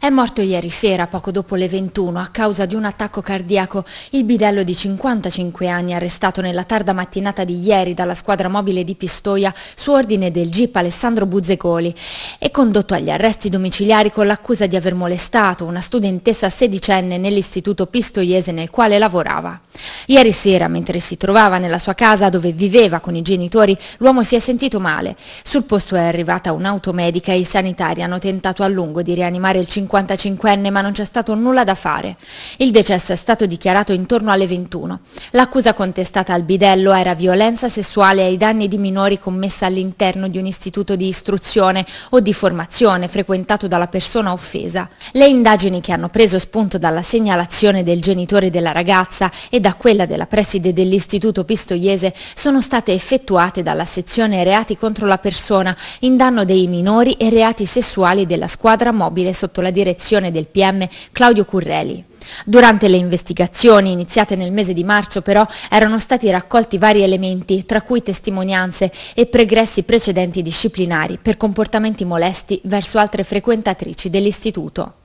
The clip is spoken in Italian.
È morto ieri sera, poco dopo le 21, a causa di un attacco cardiaco, il bidello di 55 anni arrestato nella tarda mattinata di ieri dalla squadra mobile di Pistoia su ordine del GIP Alessandro Buzzecoli e condotto agli arresti domiciliari con l'accusa di aver molestato una studentessa sedicenne nell'istituto pistoiese nel quale lavorava. Ieri sera, mentre si trovava nella sua casa dove viveva con i genitori, l'uomo si è sentito male. Sul posto è arrivata un'auto medica e i sanitari hanno tentato a lungo di rianimare il 55enne ma non c'è stato nulla da fare. Il decesso è stato dichiarato intorno alle 21. L'accusa contestata al bidello era violenza sessuale ai danni di minori commessa all'interno di un istituto di istruzione o di formazione frequentato dalla persona offesa. Le indagini che hanno preso spunto dalla segnalazione del genitore della ragazza e da quelle quella della preside dell'Istituto Pistoiese sono state effettuate dalla sezione reati contro la persona in danno dei minori e reati sessuali della squadra mobile sotto la direzione del PM Claudio Currelli. Durante le investigazioni iniziate nel mese di marzo però erano stati raccolti vari elementi, tra cui testimonianze e pregressi precedenti disciplinari per comportamenti molesti verso altre frequentatrici dell'istituto.